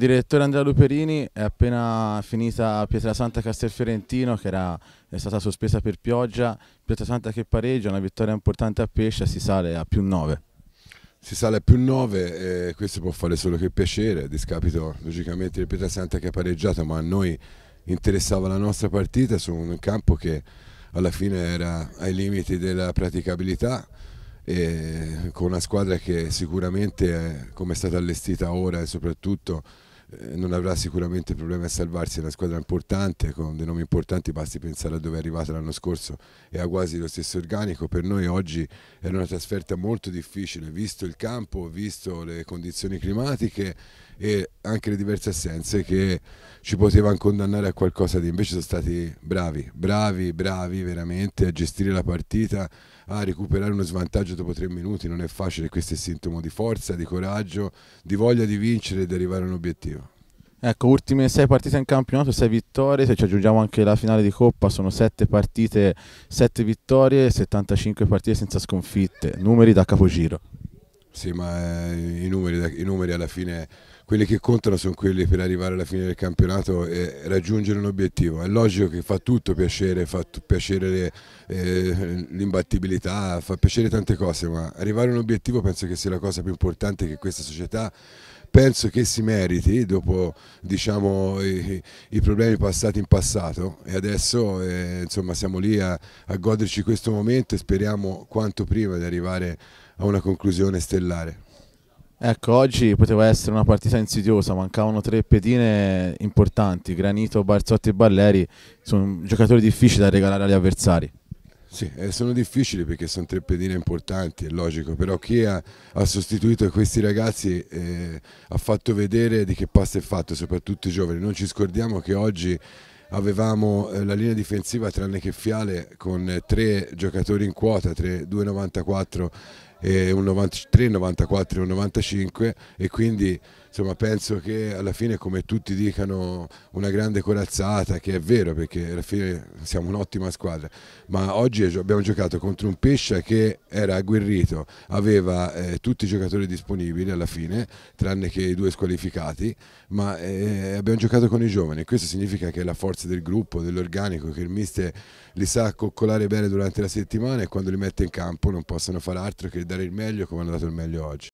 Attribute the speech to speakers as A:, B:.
A: direttore Andrea Luperini è appena finita Pietrasanta Castelfiorentino che era,
B: è stata sospesa per
A: pioggia, Pietrasanta che pareggia, una vittoria importante a Pescia, si sale a più
B: 9. Si sale a più 9 e questo può fare solo che piacere, a discapito logicamente di Pietrasanta che ha pareggiato, ma a noi interessava la nostra partita su un campo che alla fine era ai limiti della praticabilità e con una squadra che sicuramente come è stata allestita ora e soprattutto eh, non avrà sicuramente problemi a salvarsi, è una squadra importante, con dei nomi importanti, basti pensare a dove è arrivata l'anno scorso e ha quasi lo stesso organico, per noi oggi era una trasferta molto difficile, visto il campo, visto le condizioni climatiche e anche le diverse assenze che ci potevano condannare a qualcosa di invece sono stati bravi, bravi, bravi veramente a gestire la partita, a recuperare uno svantaggio dopo tre minuti, non è facile, questo è sintomo di forza, di coraggio, di voglia di vincere e di arrivare a un obiettivo.
A: Ecco, ultime sei partite in campionato, sei vittorie, se ci aggiungiamo anche la finale di Coppa sono sette partite, sette vittorie, 75 partite senza sconfitte, numeri da capogiro.
B: Sì, ma eh, i numeri, i numeri alla fine quelli che contano sono quelli per arrivare alla fine del campionato e raggiungere un obiettivo. È logico che fa tutto piacere, fa piacere eh, l'imbattibilità, eh, fa piacere tante cose, ma arrivare a un obiettivo penso che sia la cosa più importante che questa società penso che si meriti dopo diciamo, i, i, problemi passati in passato e adesso eh, insomma, siamo lì a, a goderci questo momento e speriamo quanto prima di arrivare a una conclusione stellare. Ecco, oggi poteva essere una partita insidiosa, mancavano
A: tre pedine importanti, Granito, Barzotti e Balleri, sono giocatori difficili da regalare agli avversari.
B: Sì, sono difficili perché sono tre pedine importanti, è logico, però chi ha, ha sostituito questi ragazzi eh, ha fatto vedere di che passo è fatto, soprattutto i giovani. Non ci scordiamo che oggi avevamo eh, la linea difensiva tranne che Fiale con eh, tre giocatori in quota, 2,94 e un 93, 94, un 95 e quindi insomma, penso che alla fine come tutti dicano una grande corazzata che è vero perché alla fine siamo un'ottima squadra ma oggi abbiamo giocato contro un Pescia che era agguerrito aveva eh, tutti i giocatori disponibili alla fine tranne che i due squalificati ma eh, abbiamo giocato con i giovani questo significa che la forza del gruppo dell'organico che il mister li sa coccolare bene durante la settimana e quando li mette in campo non possono fare altro che dare il meglio come è andato il meglio oggi.